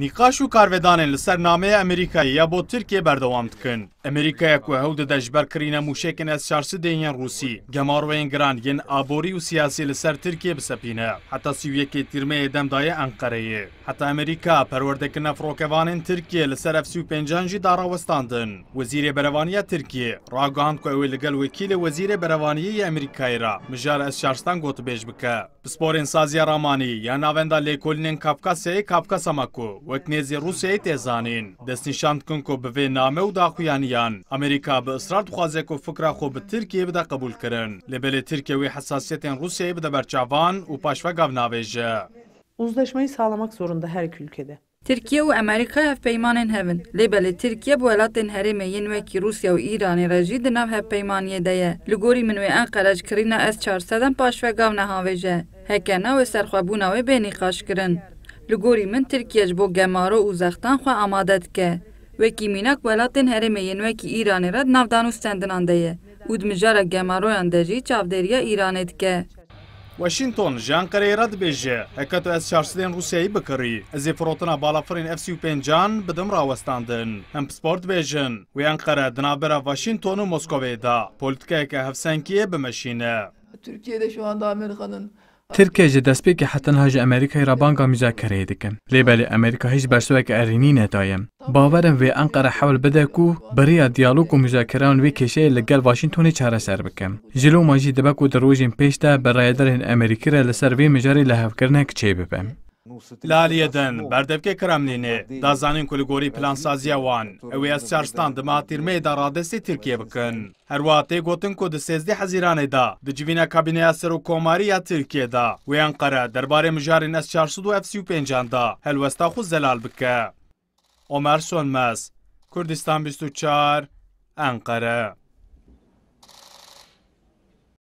Nîqaş û karvedanên li ser nameyê Amerîkayê ya bo Tirkiye berdewam dikin. ئەمریکایەک و هەودەدا ژبەر کڕینە موشێکنە چارسە دەیەن رووسی گەماڕوەیان گران یەن ئابۆری و سیاسی لەسەر ترکیە بسەپینە حتا سویەکی تیرمەیە دەمدایە ئەنقەرەیە حتا ئەمریکا پەروەردەکردە فڕۆکەوانن ترکیە لەسەر ئەفسی و پێنجانجی داڕاوەستاندن وەزیرێ بەرەوانیە ترکیە ڕاگەاند کوێوێ لەگەل وەکیلە وەزیرە بەرەوانیی ئەمریکایرا مژارە ئەس شارستان گۆتبێژ بکە پسپۆرین سازیە ڕامانی یا ناوەندا لێکۆلنێن کاپکاسەیە کاپکە سەمەکو وەک نێزی رووسەیە تێزانین دەستنیشاندکن کۆ بەوێ نامە و داخویانی Kurdiyan. Amerika bi ısrar dixwaze ku fikra xwe bi Tirkiyeyê bide qebûl kirin. Li belê Tirkiye wê hesasiyetên Rusyayê bide berçavan û paşvegav navêje. Uzlaşmayı sağlamak zorunda her iki ülkede. Tirkiye û Amerîka hevpeymanên hevin. Lêbelê Tirkiye bi welatên herêmeyên wekî Rûsya û Îranê re jî di nav hevpeymaniyê de ye. Li gorî min wê enqerej kirîna ez çarsedan paş ve gav nehavêje. Hekena wê serxwebûna wê bê nîqaş kirin. Li gorî min Tirkiye ji bo gemaro û zextan xwe amade dike. Wekî mînak welatên herimeyin wekî Îranê re nav danûstendinan de ye û di mijara gemaroyan de jî çavdêriya Îranê Washington ji Ankarayê re dibêje heket ez çarsidên Rûsyayê bikirî ez ê firotina balafirên F-35an Hem spor dibêjin wê Ankara di Washingtonu Washington û Moskowê da politikayeke hevsenkiyê Türkiye'de şu anda Amerika'nın ترکیه جە دەستپێکی حەتەنها ژە ئەمریکای ڕبانگا میزاکەرەیە دەکەن لێبەلی ئەمریکا هیچ بەرسوەکە ئەرینی نەداەم باوەرم وێ ئەنقەرە حەول بدەک و بەریە دیالوک و مزاکەراون وێ کێشەیە لەگەل واشنگتۆنی چارەسەر بکەم ژلو در دەبک و برای پێشتا بەڕایدەرێن لسر لەسەر مجاری مژاری کردن هەفکردنە چه ببم. لالیەدەن بەردەبکەی کرەملینێ دازانین کولگۆری پلانسازیەوان ئەوەیە چارستان دما تیرمەیەدا ڕادستی ترکیە بکەن هەروە تێگوتن کۆ دەسێزدی حەزیرانێدا دجیینە کابینەیە سەر و کۆماری یا ترکێدا ویان قەرە دەربارەی مژاری نەس 1950دا هەلوەستا خو زەلال بکە ئۆمەرسۆن مەس کوردستان 24 ئەنقەرە.